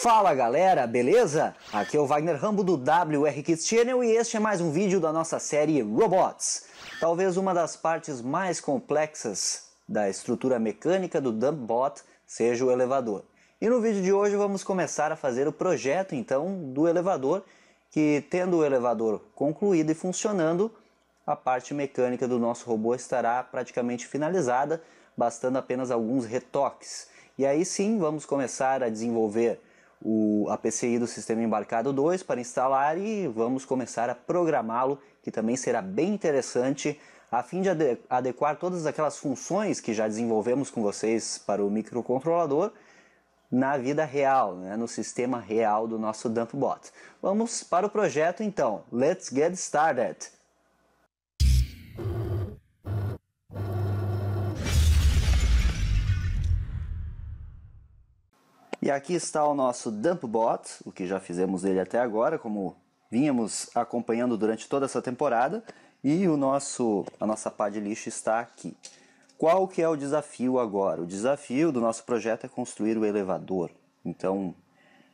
Fala galera, beleza? Aqui é o Wagner Rambo do WR Kids Channel e este é mais um vídeo da nossa série Robots. Talvez uma das partes mais complexas da estrutura mecânica do Dumbot seja o elevador. E no vídeo de hoje vamos começar a fazer o projeto então do elevador, que tendo o elevador concluído e funcionando, a parte mecânica do nosso robô estará praticamente finalizada, bastando apenas alguns retoques. E aí sim vamos começar a desenvolver o, a PCI do sistema embarcado 2 para instalar e vamos começar a programá-lo, que também será bem interessante, a fim de adequar todas aquelas funções que já desenvolvemos com vocês para o microcontrolador na vida real, né? no sistema real do nosso Dumpbot. Vamos para o projeto então. Let's get started! E aqui está o nosso dump bot, o que já fizemos ele até agora, como vínhamos acompanhando durante toda essa temporada, e o nosso a nossa pá de lixo está aqui. Qual que é o desafio agora? O desafio do nosso projeto é construir o elevador. Então,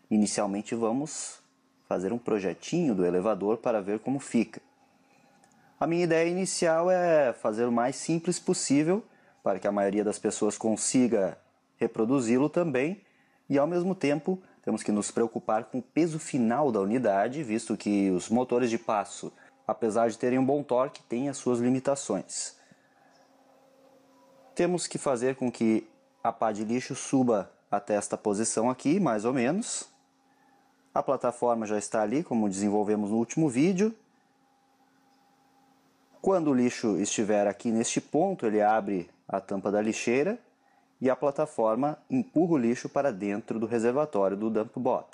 inicialmente vamos fazer um projetinho do elevador para ver como fica. A minha ideia inicial é fazer o mais simples possível para que a maioria das pessoas consiga reproduzi-lo também e ao mesmo tempo temos que nos preocupar com o peso final da unidade, visto que os motores de passo, apesar de terem um bom torque, têm as suas limitações. Temos que fazer com que a pá de lixo suba até esta posição aqui, mais ou menos. A plataforma já está ali, como desenvolvemos no último vídeo. Quando o lixo estiver aqui neste ponto, ele abre a tampa da lixeira e a plataforma empurra o lixo para dentro do reservatório do dumpbot.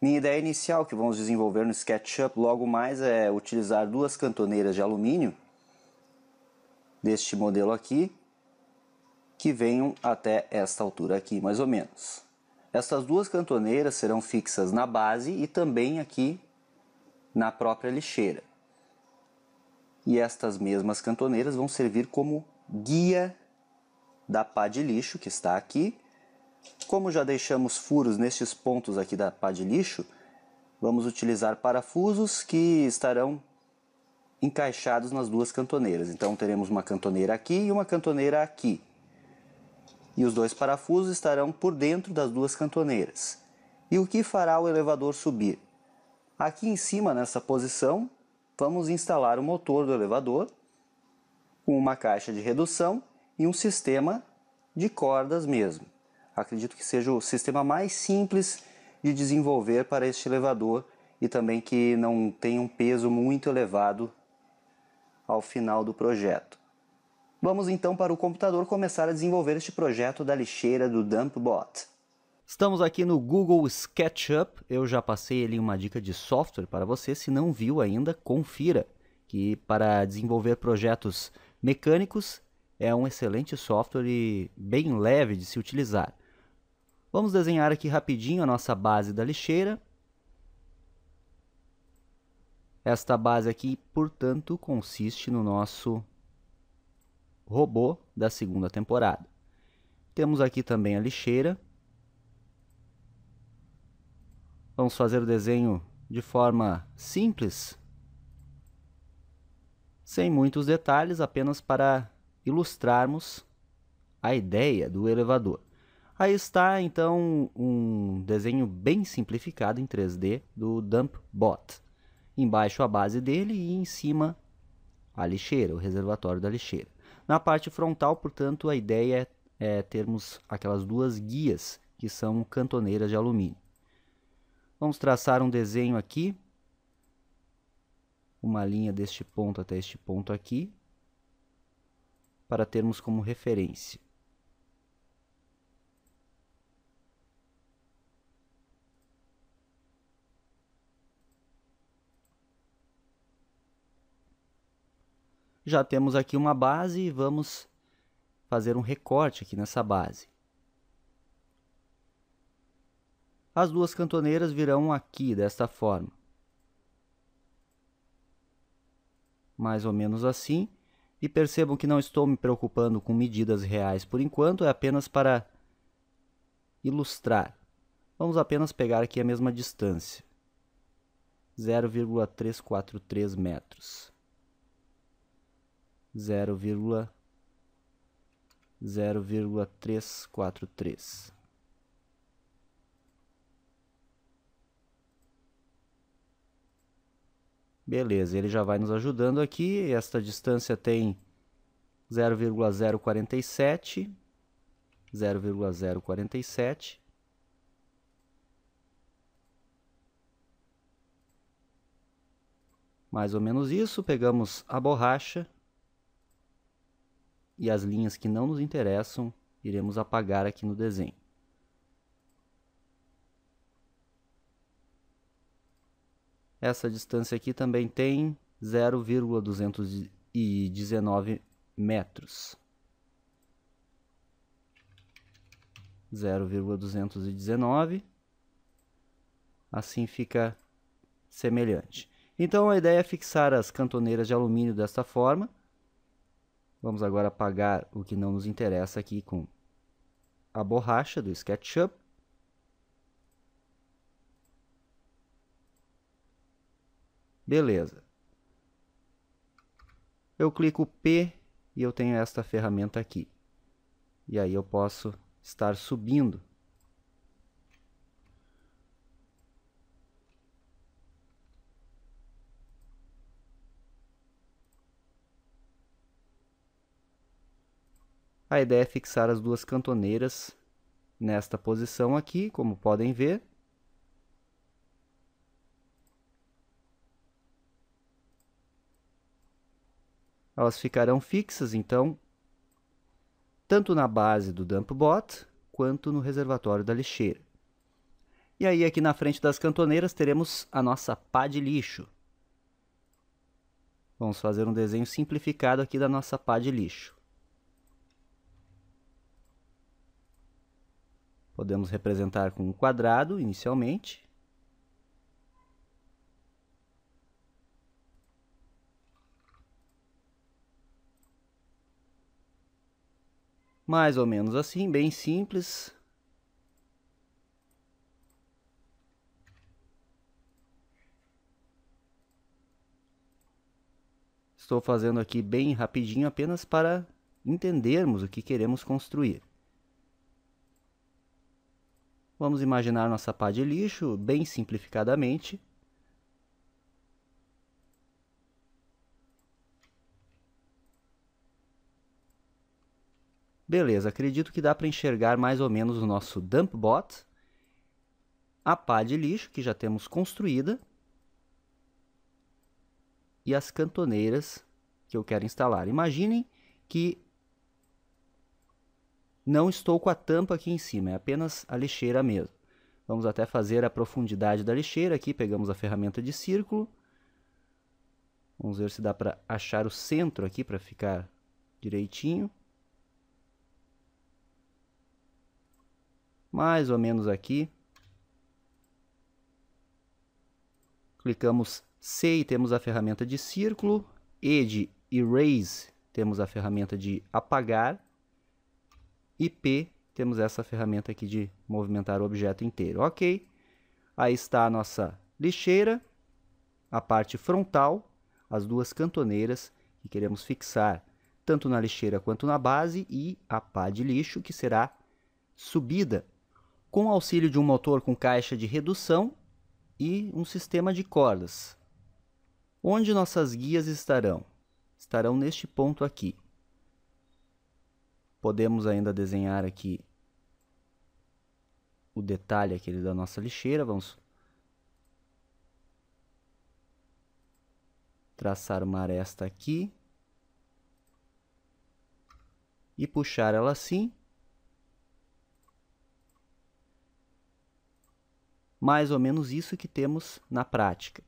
Minha ideia inicial que vamos desenvolver no SketchUp logo mais é utilizar duas cantoneiras de alumínio deste modelo aqui que venham até esta altura aqui, mais ou menos. Estas duas cantoneiras serão fixas na base e também aqui na própria lixeira. E estas mesmas cantoneiras vão servir como guia da pá de lixo, que está aqui. Como já deixamos furos nestes pontos aqui da pá de lixo, vamos utilizar parafusos que estarão encaixados nas duas cantoneiras. Então teremos uma cantoneira aqui e uma cantoneira aqui. E os dois parafusos estarão por dentro das duas cantoneiras. E o que fará o elevador subir? Aqui em cima, nessa posição, vamos instalar o motor do elevador com uma caixa de redução e um sistema de cordas mesmo. Acredito que seja o sistema mais simples de desenvolver para este elevador e também que não tenha um peso muito elevado ao final do projeto. Vamos então para o computador começar a desenvolver este projeto da lixeira do Dumpbot. Estamos aqui no Google SketchUp, eu já passei ali uma dica de software para você, se não viu ainda, confira, que para desenvolver projetos Mecânicos é um excelente software e bem leve de se utilizar. Vamos desenhar aqui rapidinho a nossa base da lixeira. Esta base aqui, portanto, consiste no nosso robô da segunda temporada. Temos aqui também a lixeira. Vamos fazer o desenho de forma simples, sem muitos detalhes, apenas para ilustrarmos a ideia do elevador. Aí está então um desenho bem simplificado em 3D do Dump Bot. Embaixo a base dele e em cima a lixeira, o reservatório da lixeira. Na parte frontal, portanto, a ideia é, termos aquelas duas guias que são cantoneiras de alumínio. Vamos traçar um desenho aqui uma linha deste ponto até este ponto aqui, para termos como referência. Já temos aqui uma base e vamos fazer um recorte aqui nessa base. As duas cantoneiras virão aqui desta forma. mais ou menos assim, e percebam que não estou me preocupando com medidas reais por enquanto, é apenas para ilustrar. Vamos apenas pegar aqui a mesma distância. 0,343 metros. 0,343 Beleza, ele já vai nos ajudando aqui. Esta distância tem 0,047. 0,047. Mais ou menos isso. Pegamos a borracha e as linhas que não nos interessam iremos apagar aqui no desenho. Essa distância aqui também tem 0,219 metros. 0,219. Assim fica semelhante. Então a ideia é fixar as cantoneiras de alumínio desta forma. Vamos agora apagar o que não nos interessa aqui com a borracha do SketchUp. Beleza. Eu clico P e eu tenho esta ferramenta aqui. E aí eu posso estar subindo. A ideia é fixar as duas cantoneiras nesta posição aqui, como podem ver. elas ficarão fixas, então, tanto na base do dump bot quanto no reservatório da lixeira. E aí aqui na frente das cantoneiras teremos a nossa pá de lixo. Vamos fazer um desenho simplificado aqui da nossa pá de lixo. Podemos representar com um quadrado inicialmente. Mais ou menos assim, bem simples. Estou fazendo aqui bem rapidinho apenas para entendermos o que queremos construir. Vamos imaginar nossa pá de lixo bem simplificadamente. Beleza, acredito que dá para enxergar mais ou menos o nosso dump bot, a pá de lixo que já temos construída e as cantoneiras que eu quero instalar. Imaginem que não estou com a tampa aqui em cima, é apenas a lixeira mesmo. Vamos até fazer a profundidade da lixeira aqui, pegamos a ferramenta de círculo. Vamos ver se dá para achar o centro aqui para ficar direitinho. mais ou menos aqui. Clicamos C e temos a ferramenta de círculo. E de Erase temos a ferramenta de apagar. E P temos essa ferramenta aqui de movimentar o objeto inteiro. Ok. Aí está a nossa lixeira, a parte frontal, as duas cantoneiras que queremos fixar tanto na lixeira quanto na base e a pá de lixo que será subida com auxílio de um motor com caixa de redução e um sistema de cordas. Onde nossas guias estarão? Estarão neste ponto aqui. Podemos ainda desenhar aqui o detalhe aquele da nossa lixeira. Vamos traçar uma aresta aqui e puxar ela assim mais ou menos isso que temos na prática.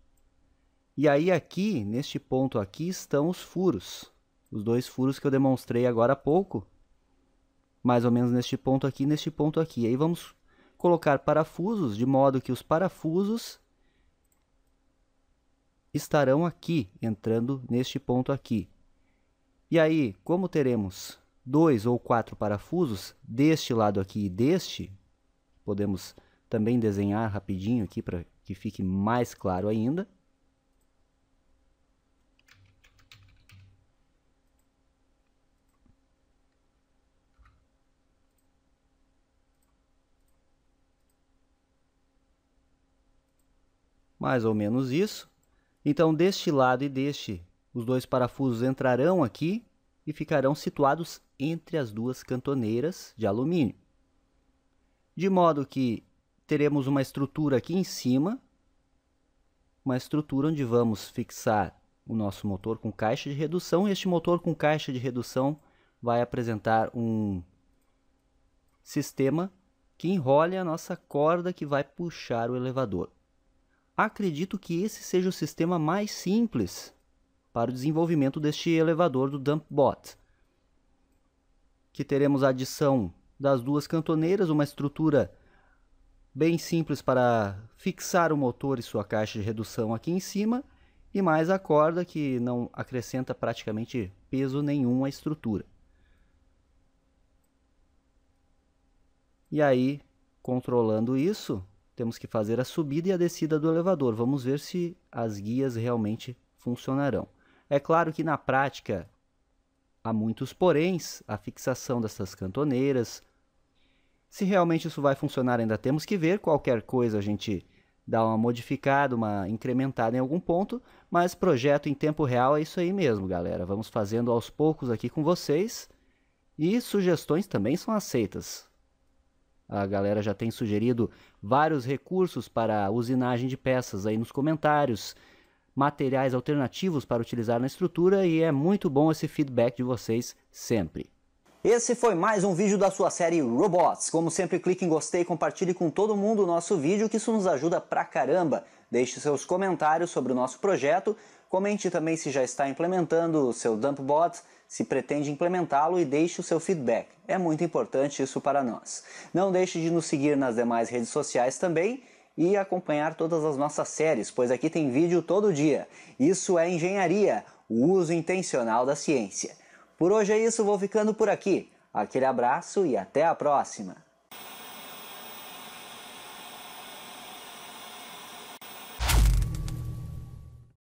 E aí aqui, neste ponto aqui, estão os furos. Os dois furos que eu demonstrei agora há pouco. Mais ou menos neste ponto aqui, neste ponto aqui. E aí vamos colocar parafusos de modo que os parafusos estarão aqui, entrando neste ponto aqui. E aí, como teremos dois ou quatro parafusos deste lado aqui e deste, podemos também desenhar rapidinho aqui para que fique mais claro ainda. Mais ou menos isso. Então, deste lado e deste, os dois parafusos entrarão aqui e ficarão situados entre as duas cantoneiras de alumínio. De modo que teremos uma estrutura aqui em cima, uma estrutura onde vamos fixar o nosso motor com caixa de redução. Este motor com caixa de redução vai apresentar um sistema que enrole a nossa corda que vai puxar o elevador. Acredito que esse seja o sistema mais simples para o desenvolvimento deste elevador do DumpBot, que teremos a adição das duas cantoneiras, uma estrutura bem simples para fixar o motor e sua caixa de redução aqui em cima e mais a corda que não acrescenta praticamente peso nenhum à estrutura. E aí, controlando isso, temos que fazer a subida e a descida do elevador. Vamos ver se as guias realmente funcionarão. É claro que na prática há muitos poréns, a fixação dessas cantoneiras, se realmente isso vai funcionar, ainda temos que ver. Qualquer coisa a gente dá uma modificada, uma incrementada em algum ponto, mas projeto em tempo real é isso aí mesmo, galera. Vamos fazendo aos poucos aqui com vocês e sugestões também são aceitas. A galera já tem sugerido vários recursos para usinagem de peças aí nos comentários, materiais alternativos para utilizar na estrutura e é muito bom esse feedback de vocês sempre. Esse foi mais um vídeo da sua série Robots. Como sempre, clique em gostei e compartilhe com todo mundo o nosso vídeo, que isso nos ajuda pra caramba. Deixe seus comentários sobre o nosso projeto, comente também se já está implementando o seu Dumpbot, se pretende implementá-lo e deixe o seu feedback. É muito importante isso para nós. Não deixe de nos seguir nas demais redes sociais também e acompanhar todas as nossas séries, pois aqui tem vídeo todo dia. Isso é engenharia, o uso intencional da ciência. Por hoje é isso, vou ficando por aqui. Aquele abraço e até a próxima!